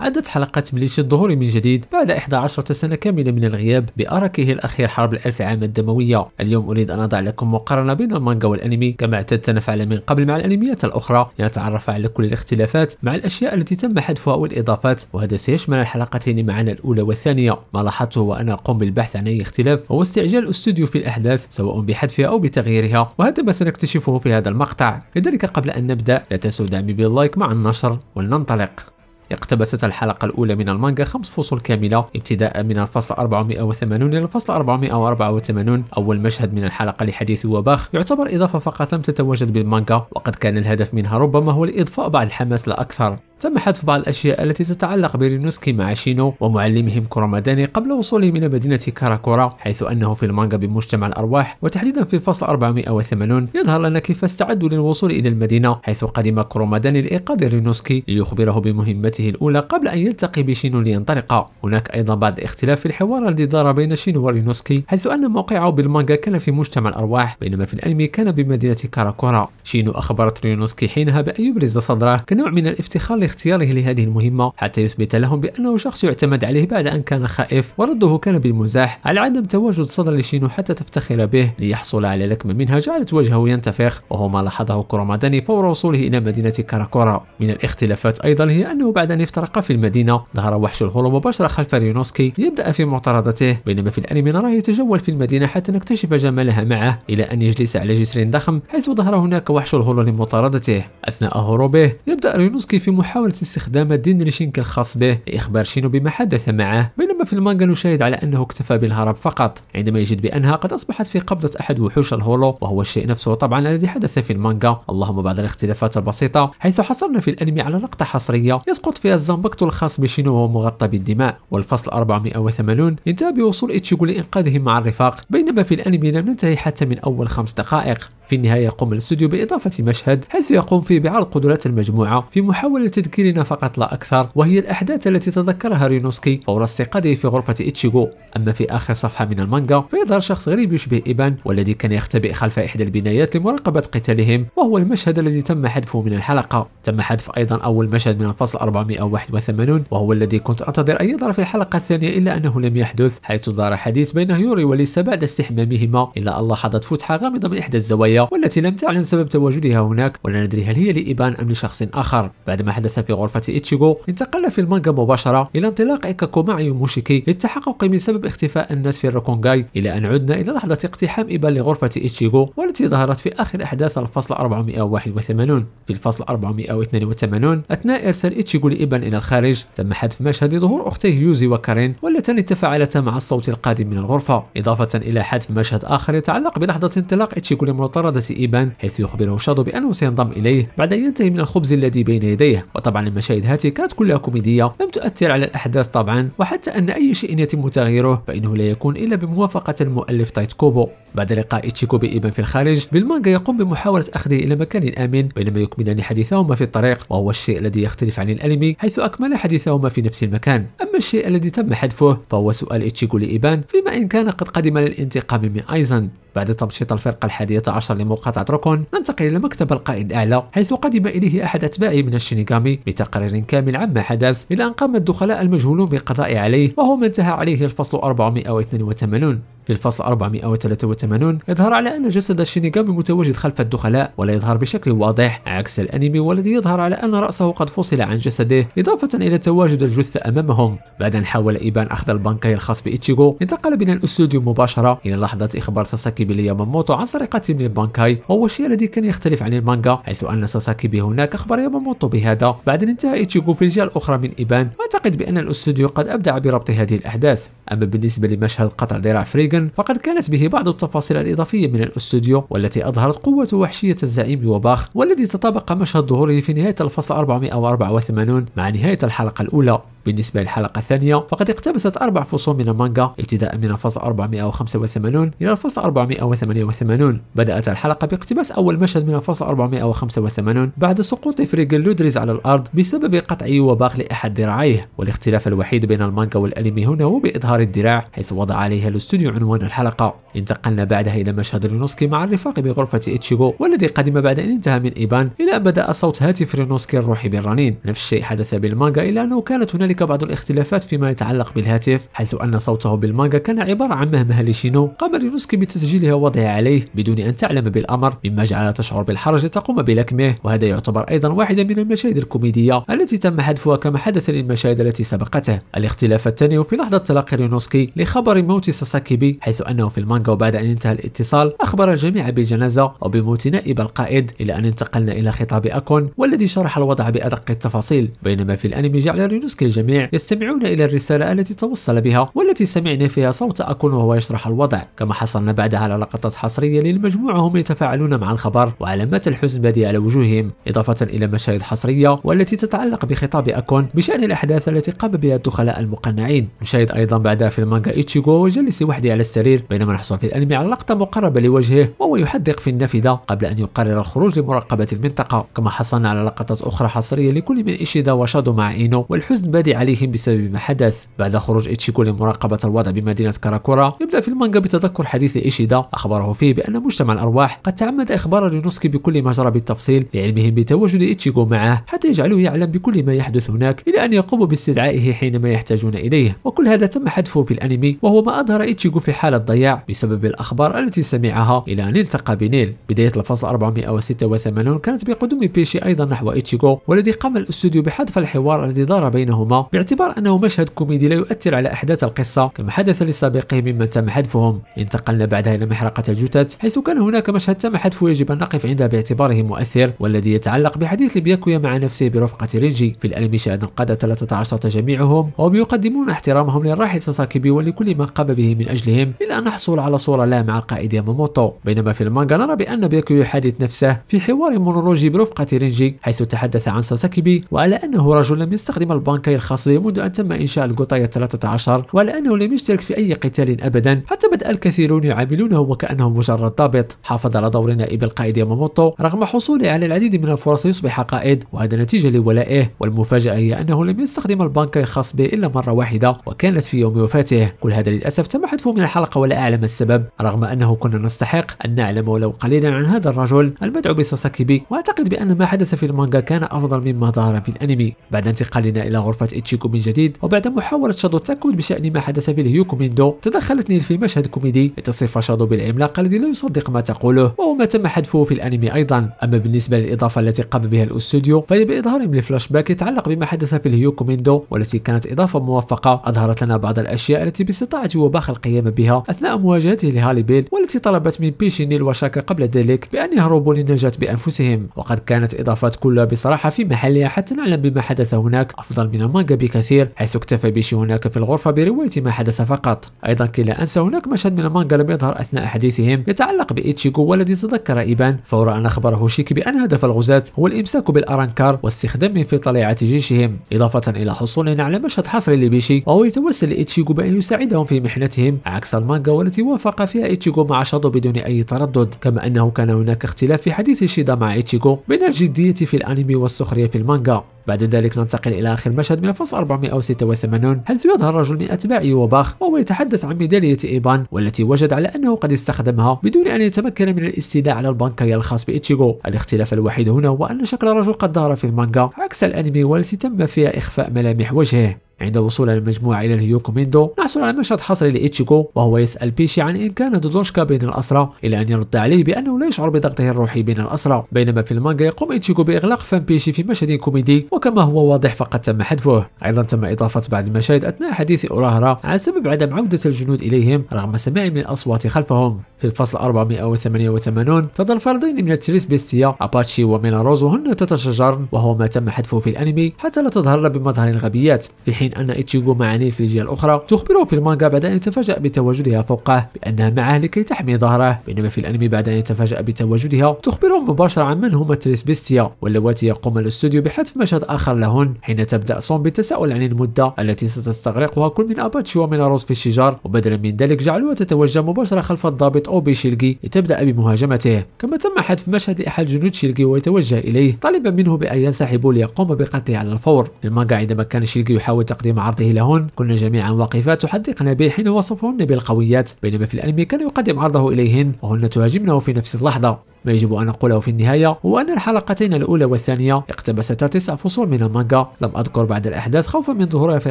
عدت حلقة مليشيا الظهور من جديد بعد 11 سنة كاملة من الغياب بأركه الأخير حرب الألف عام الدموية اليوم أريد أن أضع لكم مقارنة بين المانجا والأنمي كما اعتدت نفعل من قبل مع الأنميات الأخرى لنتعرف على كل الاختلافات مع الأشياء التي تم حذفها والإضافات وهذا سيشمل الحلقتين معنا الأولى والثانية ما لاحظته وأنا أقوم بالبحث عن أي اختلاف هو استعجال الاستوديو في الأحداث سواء بحذفها أو بتغييرها وهذا ما سنكتشفه في هذا المقطع لذلك قبل أن نبدأ لا تنسوا دعمي باللايك مع النشر ولننطلق اقتبست الحلقة الأولى من المانجا خمس فصول كاملة ابتداء من الفصل 480 إلى الفصل 484 أول مشهد من الحلقة لحديث وباخ يعتبر إضافة فقط لم تتواجد بالمانجا وقد كان الهدف منها ربما هو الإضفاء بعض الحماس لا أكثر تم حذف بعض الأشياء التي تتعلق برينوسكي مع شينو ومعلمهم كوروماداني قبل وصولهم إلى مدينة كاراكورا حيث أنه في المانجا بمجتمع الأرواح وتحديدا في فصل 480 يظهر لنا كيف استعدوا للوصول إلى المدينة حيث قدم كوروماداني لإيقاظ رينوسكي ليخبره بمهمته الأولى قبل أن يلتقي بشينو لينطلق هناك أيضا بعض الاختلاف في الحوار الذي دار بين شينو ورينوسكي حيث أن موقعه بالمانجا كان في مجتمع الأرواح بينما في الأنمي كان بمدينة كاراكورا شينو أخبرت رينوسكي حينها بأن يبرز صدره كنوع من الافتخار اختياره لهذه المهمة حتى يثبت لهم بأنه شخص يعتمد عليه بعد أن كان خائف ورده كان بالمزاح على عدم تواجد صدر لشينو حتى تفتخر به ليحصل على لكمة منها جعلت وجهه ينتفخ وهو ما لاحظه كروماداني فور وصوله إلى مدينة كاراكورا من الاختلافات أيضا هي أنه بعد أن افترق في المدينة ظهر وحش الهولو مباشرة خلف رينوسكي ليبدأ في معترضته بينما في الأنمي نراه يتجول في المدينة حتى نكتشف جمالها معه إلى أن يجلس على جسر ضخم حيث ظهر هناك وحش الهولو لمطاردته أثناء هروبه يبدأ ريونوسكي في محاولة حاولت استخدام دين ريشينك الخاص به لإخبار شينو بما حدث معه بينما في المانجا نشاهد على أنه اكتفى بالهرب فقط عندما يجد بأنها قد أصبحت في قبضة أحد وحوش الهولو وهو الشيء نفسه طبعا الذي حدث في المانجا اللهم بعد الاختلافات البسيطة حيث حصلنا في الأنمي على لقطة حصرية يسقط فيها الزامبكتو الخاص بشينو وهو مغطى بالدماء والفصل 480 انتهى بوصول إتشيغو لإنقاذه مع الرفاق بينما في الأنمي لم ننتهي حتى من أول خمس دقائق في النهاية يقوم الاستوديو بإضافة مشهد حيث يقوم فيه بعرض قدرات المجموعة في محاولة تذكيرنا فقط لا أكثر وهي الأحداث التي تذكرها رينوسكي فور استيقاظه في غرفة إتشيغو أما في آخر صفحة من المانجا فيظهر شخص غريب يشبه إيبان والذي كان يختبئ خلف إحدى البنايات لمراقبة قتالهم وهو المشهد الذي تم حذفه من الحلقة تم حذف أيضا أول مشهد من الفصل 481 وهو الذي كنت أنتظر أن يظهر في الحلقة الثانية إلا أنه لم يحدث حيث ظهر حديث بين هيوري وليسا بعد استحمامهما إلا أن لاحظت فتحة غامضة من إحدى الزوايا والتي لم تعلم سبب تواجدها هناك ولا ندري هل هي لإيبان أم لشخص آخر بعدما حدث حدث في غرفة إيتشيغو انتقل في المانجا مباشرة إلى انطلاق مع يوموشيكي للتحقق من سبب اختفاء الناس في الركونغاي إلى أن عدنا إلى لحظة اقتحام إيبا لغرفة إيتشيغو والتي ظهرت في آخر أحداث الفصل 481 في الفصل 482 أثناء إرسال إيتشيغو لإيبان إلى الخارج تم حذف مشهد ظهور أختيه يوزي وكارين واللتان تفاعلتا مع الصوت القادم من الغرفة إضافة إلى حذف مشهد آخر يتعلق بلحظة انطلاق إيتشيغو لمطاردة إيبان حيث يخبره شادو بأنه سينضم إليه بعد أن ينتهي من الخبز الذي بين يديه وطبعا المشاهد هاته كانت كلها كوميدية لم تؤثر على الأحداث طبعا وحتى أن أي شيء يتم تغييره فإنه لا يكون إلا بموافقة المؤلف تايت كوبو بعد لقاء إتشيكو بإيبان في الخارج بالمانجا يقوم بمحاولة أخذه إلى مكان آمن بينما يكملان حديثهما في الطريق وهو الشيء الذي يختلف عن الأنمي حيث أكمل حديثهما في نفس المكان أما الشيء الذي تم حذفه فهو سؤال إتشيكو لإيبان فيما إن كان قد قدم للانتقام من أيزن بعد تمشيط الفرقة الحادية عشر لمقاطعة ركن ننتقل إلى مكتب القائد الأعلى حيث قدم إليه أحد أتباعه من الشينيغامي الحكومي بتقرير كامل عما حدث إلى أن قام الدخلاء المجهولون بالقضاء عليه وهو ما انتهى عليه الفصل 482 في الفصل 483 يظهر على أن جسد الشينيغامي متواجد خلف الدخلاء ولا يظهر بشكل واضح عكس الأنمي والذي يظهر على أن رأسه قد فصل عن جسده إضافة إلى تواجد الجثة أمامهم بعد أن حاول إيبان أخذ البنكاي الخاص بإيتشيغو انتقل من الاستوديو مباشرة إلى لحظة إخبار ساساكي لياماموتو عن سرقة من البنكاي وهو الشيء الذي كان يختلف عن المانجا حيث أن ساساكي هناك أخبر ياماموتو بهذا بعد أن انتهى إيتشيغو في الجهة الأخرى من إيبان أعتقد بأن الاستوديو قد أبدع بربط هذه الأحداث أما بالنسبة لمشهد قطع ذراع فريغن فقد كانت به بعض التفاصيل الإضافية من الاستوديو والتي أظهرت قوة وحشية الزعيم وباخ والذي تطابق مشهد ظهوره في نهاية الفصل 484 مع نهاية الحلقة الأولى بالنسبة للحلقة الثانية فقد اقتبست أربع فصول من المانجا ابتداء من الفصل 485 إلى الفصل 488 بدأت الحلقة باقتباس أول مشهد من الفصل 485 بعد سقوط فريغل لودريز على الأرض بسبب قطع وباخ لأحد ذراعيه والاختلاف الوحيد بين المانجا والأنمي هنا هو بإظهار حوار الدراع حيث وضع عليها الاستوديو عنوان الحلقة انتقلنا بعدها إلى مشهد رينوسكي مع الرفاق بغرفة إتشيغو والذي قدم بعد أن انتهى من إيبان إلى أن بدأ صوت هاتف رينوسكي الروحي بالرنين نفس الشيء حدث بالمانجا إلا أنه كانت هنالك بعض الاختلافات فيما يتعلق بالهاتف حيث أن صوته بالمانجا كان عبارة عن مهمه لشينو قام رينوسكي بتسجيلها ووضعها عليه بدون أن تعلم بالأمر مما جعلها تشعر بالحرج لتقوم بلكمه وهذا يعتبر أيضا واحدا من المشاهد الكوميدية التي تم حذفها كما حدث للمشاهد التي سبقته الاختلاف الثاني في لحظة تلقي ماينوسكي لخبر موت ساساكيبي حيث أنه في المانجا وبعد أن انتهى الاتصال أخبر الجميع بالجنازة وبموت نائب القائد إلى أن انتقلنا إلى خطاب أكون والذي شرح الوضع بأدق التفاصيل بينما في الأنمي جعل رينوسكي الجميع يستمعون إلى الرسالة التي توصل بها والتي سمعنا فيها صوت أكون وهو يشرح الوضع كما حصلنا بعدها على لقطات حصرية للمجموعة هم يتفاعلون مع الخبر وعلامات الحزن بادية على وجوههم إضافة إلى مشاهد حصرية والتي تتعلق بخطاب أكون بشأن الأحداث التي قام بها الدخلاء المقنعين نشاهد أيضا بعد هذا في المانجا إيتشيغو جالس وحده على السرير بينما نحصل في الأنمي على لقطة مقربة لوجهه وهو يحدق في النافذة قبل أن يقرر الخروج لمراقبة المنطقة كما حصلنا على لقطات أخرى حصرية لكل من إيشيدا وشادو مع إينو والحزن بادي عليهم بسبب ما حدث بعد خروج إيتشيغو لمراقبة الوضع بمدينة كاراكورا يبدأ في المانجا بتذكر حديث إيشيدا أخبره فيه بأن مجتمع الأرواح قد تعمد إخبار رينوسكي بكل ما جرى بالتفصيل لعلمهم بتواجد إيتشيغو معه حتى يجعله يعلم بكل ما يحدث هناك إلى أن يقوموا باستدعائه حينما يحتاجون إليه وكل هذا تم حذفه في الأنمي وهو ما أظهر إيتشيغو في حالة ضياع بسبب الأخبار التي سمعها إلى أن التقى بنيل بداية الفصل 486 كانت بقدوم بيشي أيضا نحو إيتشيغو والذي قام الاستوديو بحذف الحوار الذي دار بينهما باعتبار أنه مشهد كوميدي لا يؤثر على أحداث القصة كما حدث لسابقه ممن تم حذفهم انتقلنا بعدها إلى محرقة الجثث حيث كان هناك مشهد تم حذفه يجب أن نقف عنده باعتباره مؤثر والذي يتعلق بحديث بياكويا مع نفسه برفقة رينجي في الأنمي شأن القاده 13 جميعهم وهم يقدمون احترامهم للراحل المتساكب ولكل ما قام به من أجلهم إلى أن نحصل على صورة لا مع القائد ياماموتو بينما في المانجا نرى بأن بيكو يحادث نفسه في حوار مونولوجي برفقة رينجي حيث تحدث عن ساساكيبي وعلى أنه رجل لم يستخدم البانكاي الخاص به منذ أن تم إنشاء الجوتايا 13 وعلى أنه لم يشترك في أي قتال أبدا حتى بدأ الكثيرون يعاملونه وكأنه مجرد ضابط حافظ على دور نائب القائد ياماموتو رغم حصوله على العديد من الفرص ليصبح قائد وهذا نتيجة لولائه والمفاجأة هي أنه لم يستخدم البانكاي الخاص به إلا مرة واحدة وكانت في يوم بوفاته كل هذا للأسف تم حذفه من الحلقة ولا أعلم السبب رغم أنه كنا نستحق أن نعلم ولو قليلا عن هذا الرجل المدعو بساساكيبي وأعتقد بأن ما حدث في المانجا كان أفضل مما ظهر في الأنمي بعد انتقالنا إلى غرفة إتشيكو من جديد وبعد محاولة شادو التأكد بشأن ما حدث في الهيوكوميندو تدخلت نيل في مشهد كوميدي لتصف شادو بالعملاق الذي لا يصدق ما تقوله وهو ما تم حذفه في الأنمي أيضا أما بالنسبة للإضافة التي قام بها الاستوديو فهي بإظهارهم لفلاش باك يتعلق بما حدث في الهيوكوميندو والتي كانت إضافة موفقة أظهرت لنا بعض الأشياء التي باستطاعته وباخ القيام بها أثناء مواجهته لهالي بيل والتي طلبت من بيشينيل وشاكا قبل ذلك بأن يهربوا للنجاة بأنفسهم وقد كانت إضافات كلها بصراحة في محلها حتى نعلم بما حدث هناك أفضل من المانجا بكثير حيث اكتفى بيشي هناك في الغرفة برواية ما حدث فقط أيضا كي لا أنسى هناك مشهد من المانجا لم يظهر أثناء حديثهم يتعلق بإيتشيغو والذي تذكر إيبان فور أن أخبره شيكي بأن هدف الغزاة هو الإمساك بالأرانكار واستخدامهم في طليعة جيشهم إضافة إلى حصولنا على مشهد حصري لبيشي وهو يتوسل لإيتشيغو إيتشيغو بأن يساعدهم في محنتهم عكس المانجا والتي وافق فيها إيتشيغو مع شادو بدون أي تردد كما أنه كان هناك اختلاف في حديث شيدا مع إيتشيغو بين الجدية في الأنمي والسخرية في المانجا بعد ذلك ننتقل إلى آخر مشهد من فصل 486 حيث يظهر رجل من أتباع يوباخ وهو يتحدث عن ميدالية إيبان والتي وجد على أنه قد استخدمها بدون أن يتمكن من الاستيلاء على البنكريا الخاص بإتشيغو الاختلاف الوحيد هنا هو أن شكل الرجل قد ظهر في المانجا عكس الأنمي والتي تم فيها إخفاء ملامح وجهه عند وصول المجموعة إلى الهيوكوميندو نحصل على مشهد حصري لإيتشيكو وهو يسأل بيشي عن إن كان دودوشكا بين الأسرى إلى أن يرد عليه بأنه لا يشعر بضغطه الروحي بين الأسرى بينما في المانجا يقوم إيتشيكو بإغلاق فم بيشي في مشهد كوميدي وكما هو واضح فقد تم حذفه أيضا تم إضافة بعض المشاهد أثناء حديث أوراهرا عن سبب عدم عودة الجنود إليهم رغم سماعهم للأصوات خلفهم في الفصل 488 تظل فردين من التريس بيستيا أباتشي وميناروز وهن تتشاجرن وهو ما تم حذفه في الأنمي حتى لا تظهرن بمظهر الغبيات في حين أن ايتشيغو معني في الجهة الأخرى تخبره في المانجا بعد أن يتفاجأ بتواجدها فوقه بأنها معه لكي تحمي ظهره بينما في الأنمي بعد أن يتفاجأ بتواجدها تخبره مباشرة عن من هما التريس بيستيا واللواتي يقوم الاستوديو بحذف مشهد عدد آخر لهن حين تبدأ سون بالتساؤل عن المدة التي ستستغرقها كل من اباتشي ومن روز في الشجار وبدلا من ذلك جعلوها تتوجه مباشرة خلف الضابط أوبي شيلجي لتبدأ بمهاجمته كما تم حذف مشهد أحد جنود شيلجي ويتوجه إليه طالبا منه بأن ينسحبوا ليقوم بقتله على الفور في المانجا عندما كان شيلجي يحاول تقديم عرضه لهن كنا جميعا واقفات تحدقن به حين وصفهن بالقويات بينما في الأنمي كان يقدم عرضه إليهن وهن تهاجمنه في نفس اللحظة ما يجب أن أقوله في النهاية هو أن الحلقتين الأولى والثانية اقتبستا تسع فصول من المانجا لم أذكر بعد الأحداث خوفا من ظهورها في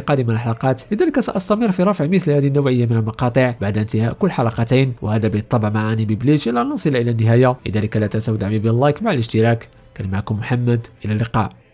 قادم الحلقات لذلك سأستمر في رفع مثل هذه النوعية من المقاطع بعد انتهاء كل حلقتين وهذا بالطبع مع أنمي بليتش إلى أن نصل إلى النهاية لذلك لا تنسوا دعمي باللايك مع الاشتراك كان معكم محمد إلى اللقاء